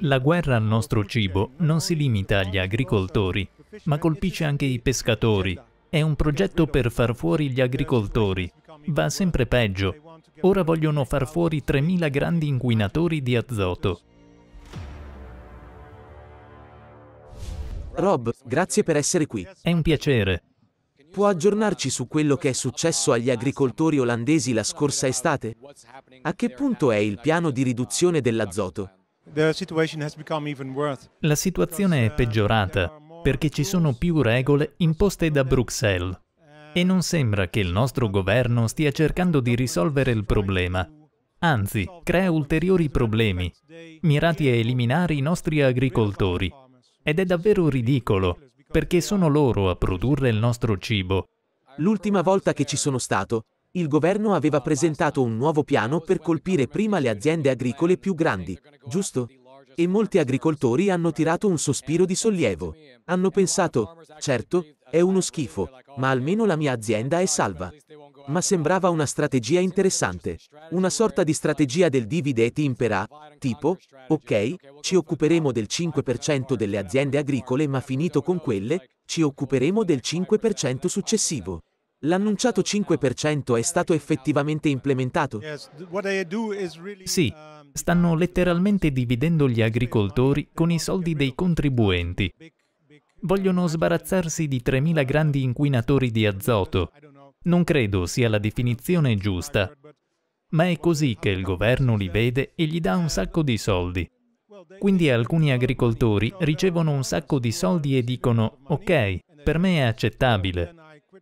La guerra al nostro cibo non si limita agli agricoltori, ma colpisce anche i pescatori. È un progetto per far fuori gli agricoltori. Va sempre peggio. Ora vogliono far fuori 3.000 grandi inquinatori di azoto. Rob, grazie per essere qui. È un piacere. Può aggiornarci su quello che è successo agli agricoltori olandesi la scorsa estate? A che punto è il piano di riduzione dell'azoto? La situazione è peggiorata perché ci sono più regole imposte da Bruxelles e non sembra che il nostro governo stia cercando di risolvere il problema. Anzi, crea ulteriori problemi, mirati a eliminare i nostri agricoltori. Ed è davvero ridicolo, perché sono loro a produrre il nostro cibo. L'ultima volta che ci sono stato, il governo aveva presentato un nuovo piano per colpire prima le aziende agricole più grandi, giusto? E molti agricoltori hanno tirato un sospiro di sollievo. Hanno pensato, certo, è uno schifo, ma almeno la mia azienda è salva. Ma sembrava una strategia interessante. Una sorta di strategia del divide divideti impera, tipo, ok, ci occuperemo del 5% delle aziende agricole ma finito con quelle, ci occuperemo del 5% successivo. L'annunciato 5% è stato effettivamente implementato? Sì, um, stanno letteralmente dividendo gli agricoltori con i soldi dei contribuenti vogliono sbarazzarsi di 3.000 grandi inquinatori di azoto. Non credo sia la definizione giusta, ma è così che il governo li vede e gli dà un sacco di soldi. Quindi alcuni agricoltori ricevono un sacco di soldi e dicono ok, per me è accettabile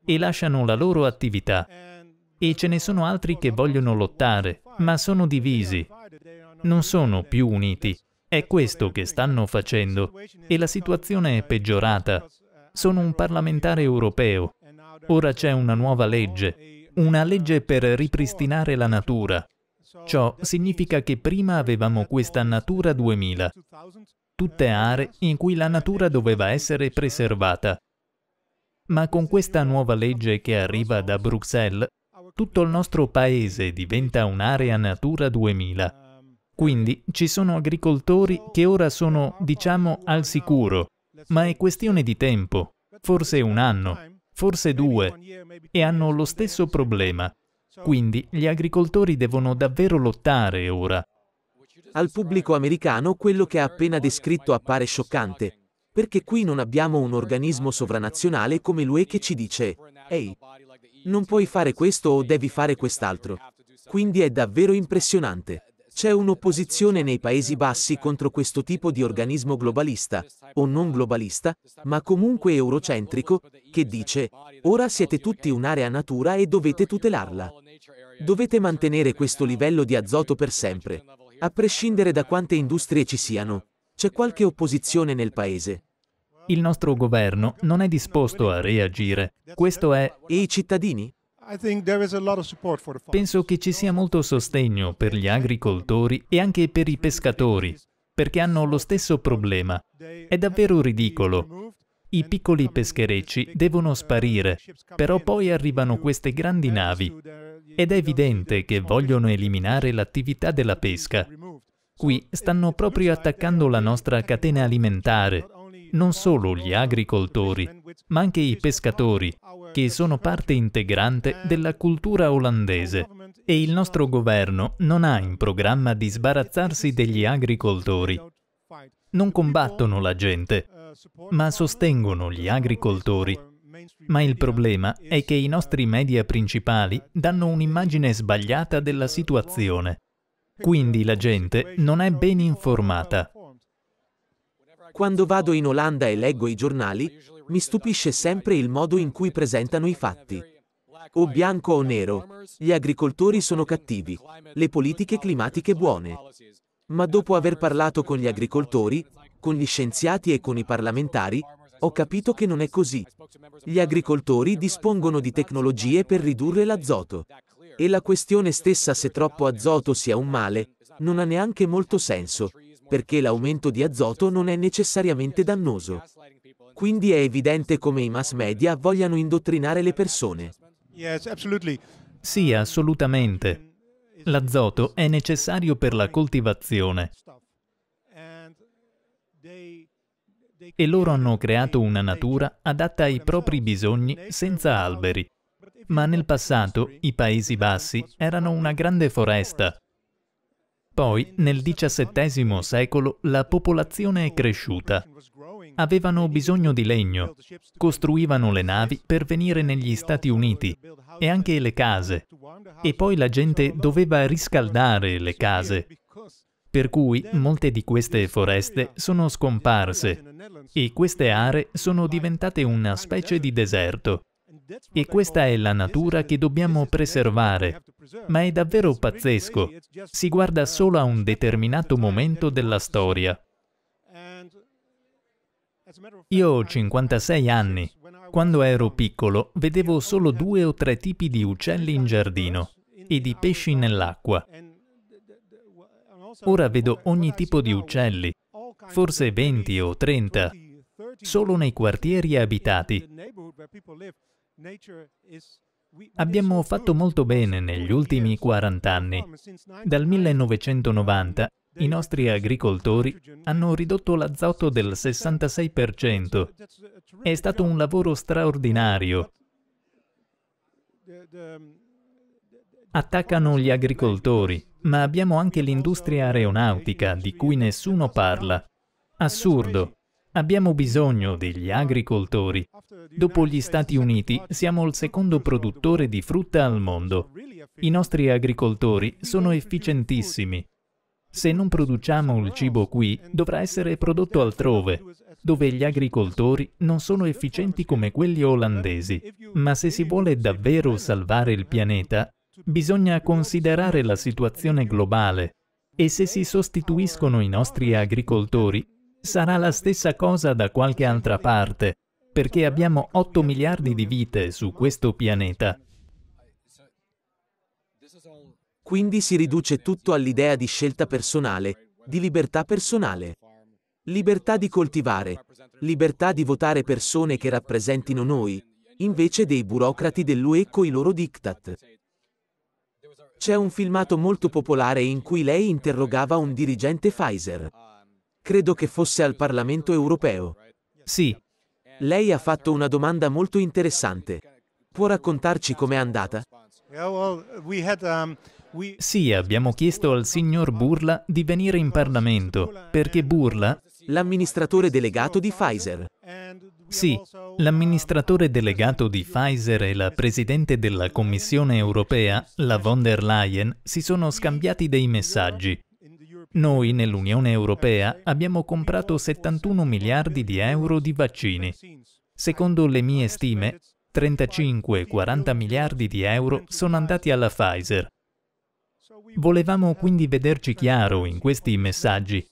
e lasciano la loro attività. E ce ne sono altri che vogliono lottare, ma sono divisi, non sono più uniti è questo che stanno facendo e la situazione è peggiorata. Sono un parlamentare europeo. Ora c'è una nuova legge, una legge per ripristinare la natura. Ciò significa che prima avevamo questa Natura 2000, tutte aree in cui la natura doveva essere preservata. Ma con questa nuova legge che arriva da Bruxelles, tutto il nostro paese diventa un'area Natura 2000 quindi ci sono agricoltori che ora sono, diciamo, al sicuro, ma è questione di tempo, forse un anno, forse due, e hanno lo stesso problema. Quindi gli agricoltori devono davvero lottare ora. Al pubblico americano quello che ha appena descritto appare scioccante, perché qui non abbiamo un organismo sovranazionale come l'UE che ci dice, ehi, non puoi fare questo o devi fare quest'altro. Quindi è davvero impressionante. C'è un'opposizione nei Paesi Bassi contro questo tipo di organismo globalista, o non globalista, ma comunque eurocentrico, che dice, ora siete tutti un'area natura e dovete tutelarla. Dovete mantenere questo livello di azoto per sempre. A prescindere da quante industrie ci siano, c'è qualche opposizione nel Paese. Il nostro governo non è disposto a reagire. Questo è... E i cittadini? Penso che ci sia molto sostegno per gli agricoltori e anche per i pescatori, perché hanno lo stesso problema. È davvero ridicolo. I piccoli pescherecci devono sparire, però poi arrivano queste grandi navi ed è evidente che vogliono eliminare l'attività della pesca. Qui stanno proprio attaccando la nostra catena alimentare, non solo gli agricoltori, ma anche i pescatori, che sono parte integrante della cultura olandese e il nostro governo non ha in programma di sbarazzarsi degli agricoltori. Non combattono la gente, ma sostengono gli agricoltori. Ma il problema è che i nostri media principali danno un'immagine sbagliata della situazione. Quindi la gente non è ben informata. Quando vado in Olanda e leggo i giornali, mi stupisce sempre il modo in cui presentano i fatti. O bianco o nero. Gli agricoltori sono cattivi. Le politiche climatiche buone. Ma dopo aver parlato con gli agricoltori, con gli scienziati e con i parlamentari, ho capito che non è così. Gli agricoltori dispongono di tecnologie per ridurre l'azoto. E la questione stessa se troppo azoto sia un male, non ha neanche molto senso, perché l'aumento di azoto non è necessariamente dannoso. Quindi è evidente come i mass media vogliano indottrinare le persone. Sì, assolutamente. L'azoto è necessario per la coltivazione. E loro hanno creato una natura adatta ai propri bisogni senza alberi. Ma nel passato i Paesi Bassi erano una grande foresta. Poi, nel XVII secolo, la popolazione è cresciuta avevano bisogno di legno, costruivano le navi per venire negli Stati Uniti e anche le case. E poi la gente doveva riscaldare le case. Per cui molte di queste foreste sono scomparse e queste aree sono diventate una specie di deserto. E questa è la natura che dobbiamo preservare. Ma è davvero pazzesco. Si guarda solo a un determinato momento della storia. Io ho 56 anni. Quando ero piccolo vedevo solo due o tre tipi di uccelli in giardino e di pesci nell'acqua. Ora vedo ogni tipo di uccelli, forse 20 o 30, solo nei quartieri abitati. Abbiamo fatto molto bene negli ultimi 40 anni. Dal 1990 i nostri agricoltori hanno ridotto l'azoto del 66%. È stato un lavoro straordinario. Attaccano gli agricoltori, ma abbiamo anche l'industria aeronautica di cui nessuno parla. Assurdo. Abbiamo bisogno degli agricoltori. Dopo gli Stati Uniti siamo il secondo produttore di frutta al mondo. I nostri agricoltori sono efficientissimi. Se non produciamo il cibo qui, dovrà essere prodotto altrove, dove gli agricoltori non sono efficienti come quelli olandesi. Ma se si vuole davvero salvare il pianeta, bisogna considerare la situazione globale e se si sostituiscono i nostri agricoltori, sarà la stessa cosa da qualche altra parte, perché abbiamo 8 miliardi di vite su questo pianeta quindi si riduce tutto all'idea di scelta personale, di libertà personale. Libertà di coltivare, libertà di votare persone che rappresentino noi, invece dei burocrati dell'UE con i loro diktat. C'è un filmato molto popolare in cui lei interrogava un dirigente Pfizer. Credo che fosse al Parlamento europeo. Sì. Lei ha fatto una domanda molto interessante. Può raccontarci com'è andata? Yeah, well, we had, um... Sì, abbiamo chiesto al signor Burla di venire in Parlamento, perché Burla... L'amministratore delegato di Pfizer. Sì, l'amministratore delegato di Pfizer e la presidente della Commissione europea, la von der Leyen, si sono scambiati dei messaggi. Noi nell'Unione europea abbiamo comprato 71 miliardi di euro di vaccini. Secondo le mie stime, 35-40 miliardi di euro sono andati alla Pfizer Volevamo quindi vederci chiaro in questi messaggi.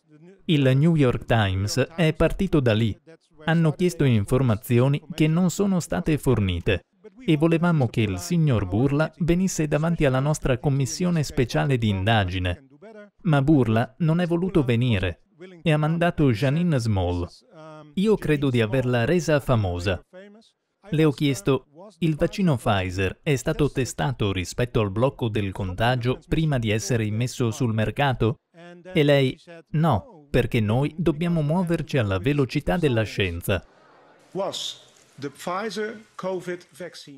Il New York Times è partito da lì. Hanno chiesto informazioni che non sono state fornite e volevamo che il signor Burla venisse davanti alla nostra commissione speciale di indagine. Ma Burla non è voluto venire e ha mandato Janine Small. Io credo di averla resa famosa. Le ho chiesto il vaccino Pfizer è stato testato rispetto al blocco del contagio prima di essere immesso sul mercato? E lei, no, perché noi dobbiamo muoverci alla velocità della scienza.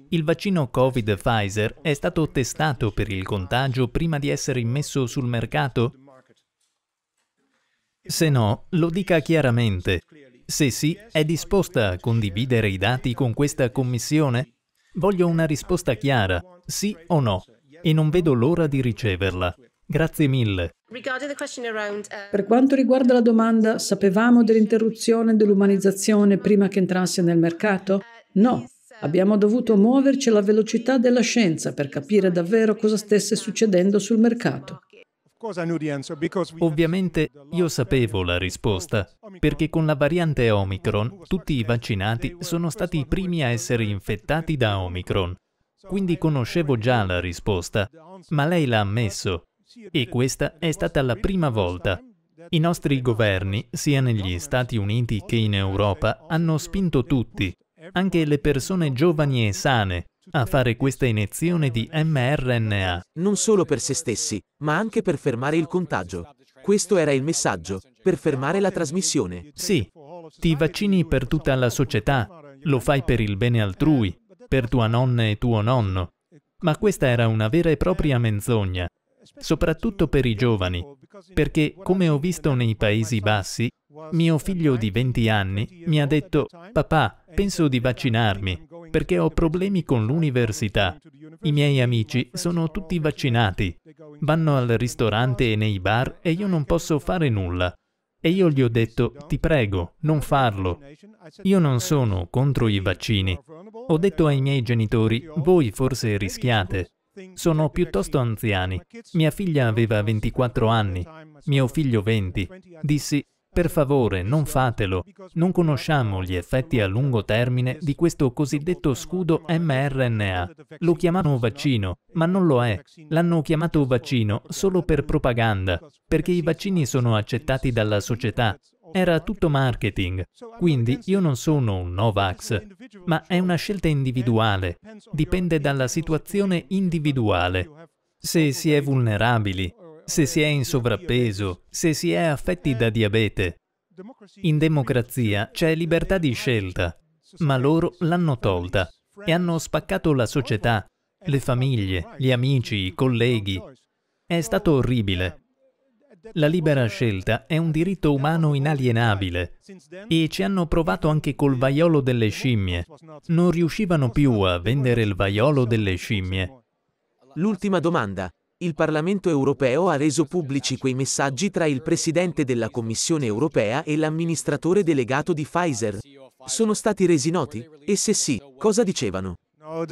Il vaccino Covid Pfizer è stato testato per il contagio prima di essere immesso sul mercato? Se no, lo dica chiaramente. Se sì, è disposta a condividere i dati con questa commissione? Voglio una risposta chiara, sì o no, e non vedo l'ora di riceverla. Grazie mille. Uh, per quanto riguarda la domanda, sapevamo dell'interruzione dell'umanizzazione prima che entrasse nel mercato? No. Abbiamo dovuto muoverci alla velocità della scienza per capire davvero cosa stesse succedendo sul mercato. Ovviamente io sapevo la risposta, perché con la variante Omicron tutti i vaccinati sono stati i primi a essere infettati da Omicron. Quindi conoscevo già la risposta, ma lei l'ha ammesso. E questa è stata la prima volta. I nostri governi, sia negli Stati Uniti che in Europa, hanno spinto tutti, anche le persone giovani e sane, a fare questa iniezione di mRNA. Non solo per se stessi, ma anche per fermare il contagio. Questo era il messaggio, per fermare la trasmissione. Sì, ti vaccini per tutta la società, lo fai per il bene altrui, per tua nonna e tuo nonno. Ma questa era una vera e propria menzogna, soprattutto per i giovani, perché come ho visto nei Paesi Bassi, mio figlio di 20 anni mi ha detto, papà, penso di vaccinarmi perché ho problemi con l'università. I miei amici sono tutti vaccinati, vanno al ristorante e nei bar e io non posso fare nulla. E io gli ho detto, ti prego, non farlo. Io non sono contro i vaccini. Ho detto ai miei genitori, voi forse rischiate. Sono piuttosto anziani. Mia figlia aveva 24 anni, mio figlio 20. Dissi, per favore, non fatelo. Non conosciamo gli effetti a lungo termine di questo cosiddetto scudo mRNA. Lo chiamano vaccino, ma non lo è. L'hanno chiamato vaccino solo per propaganda, perché i vaccini sono accettati dalla società. Era tutto marketing. Quindi io non sono un Novax, ma è una scelta individuale. Dipende dalla situazione individuale. Se si è vulnerabili, se si è in sovrappeso, se si è affetti da diabete. In democrazia c'è libertà di scelta, ma loro l'hanno tolta e hanno spaccato la società, le famiglie, gli amici, i colleghi. È stato orribile. La libera scelta è un diritto umano inalienabile e ci hanno provato anche col vaiolo delle scimmie. Non riuscivano più a vendere il vaiolo delle scimmie. L'ultima domanda il Parlamento europeo ha reso pubblici quei messaggi tra il Presidente della Commissione europea e l'amministratore delegato di Pfizer. Sono stati resi noti? E se sì, cosa dicevano? No,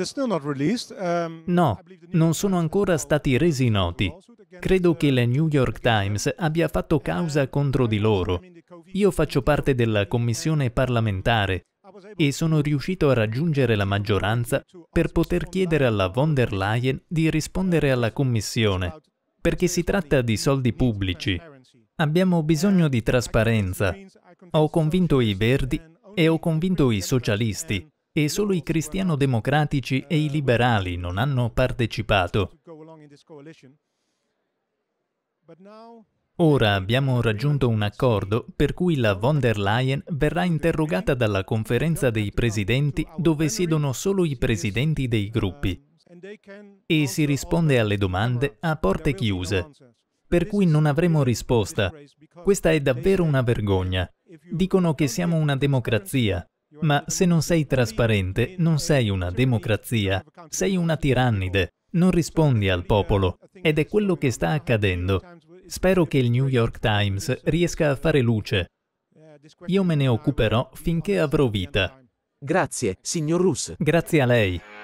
um, non sono ancora stati resi noti. Credo che la New York Times abbia fatto causa contro di loro. Io faccio parte della commissione parlamentare e sono riuscito a raggiungere la maggioranza per poter chiedere alla von der Leyen di rispondere alla Commissione, perché si tratta di soldi pubblici. Abbiamo bisogno di trasparenza. Ho convinto i Verdi e ho convinto i socialisti e solo i cristiano-democratici e i liberali non hanno partecipato. Ora abbiamo raggiunto un accordo per cui la von der Leyen verrà interrogata dalla conferenza dei presidenti dove siedono solo i presidenti dei gruppi e si risponde alle domande a porte chiuse, per cui non avremo risposta. Questa è davvero una vergogna. Dicono che siamo una democrazia, ma se non sei trasparente non sei una democrazia, sei una tirannide, non rispondi al popolo ed è quello che sta accadendo. Spero che il New York Times riesca a fare luce. Io me ne occuperò finché avrò vita. Grazie, signor Rus. Grazie a lei.